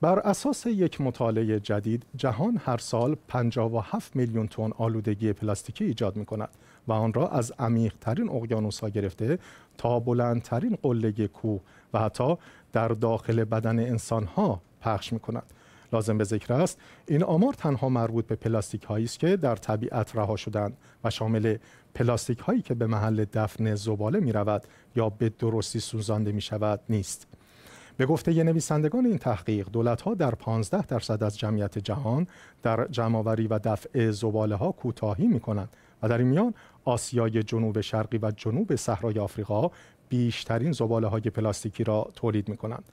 بر اساس یک مطالعه جدید جهان هر سال 57 میلیون تن آلودگی پلاستیکی ایجاد می کند و آن را از عمیقترین اقیانوس ها گرفته تا بلندترین قله کوه و حتی در داخل بدن انسان ها پخش می کند. لازم به ذکر است این آمار تنها مربوط به پلاستیک هایی است که در طبیعت رها شدند و شامل پلاستیک هایی که به محل دفن زباله می رود یا به درستی سوزانده می شود نیست. به گفته نویسندگان این تحقیق دولت در 15 درصد از جمعیت جهان در جمعآوری و دفع زباله ها کوتاهی می کنند و در این میان آسیای جنوب شرقی و جنوب صحرای آفریقا بیشترین زباله های پلاستیکی را تولید می کنند.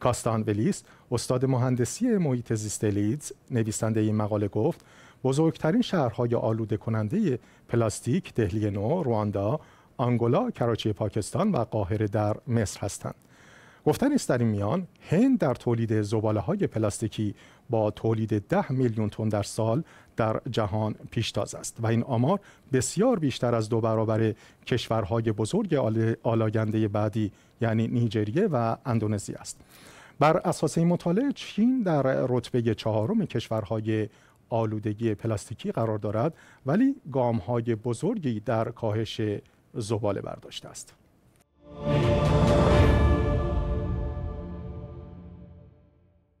کاستان ولیس استاد مهندسی محیط زیست لیدز نویسنده این مقاله گفت بزرگترین شهرهای آلوده کننده پلاستیک دهلی نو رواندا آنگولا کراچی پاکستان و قاهره در مصر هستند گفتن است در این میان هند در تولید زباله های پلاستیکی با تولید ده میلیون تن در سال در جهان پیشتاز است و این آمار بسیار بیشتر از دو برابر کشورهای بزرگ آلاینده بعدی یعنی نیجریه و اندونزی است بر اساس این مطالعه چین در رتبه چهارم کشورهای آلودگی پلاستیکی قرار دارد ولی گامهای بزرگی در کاهش زباله برداشته است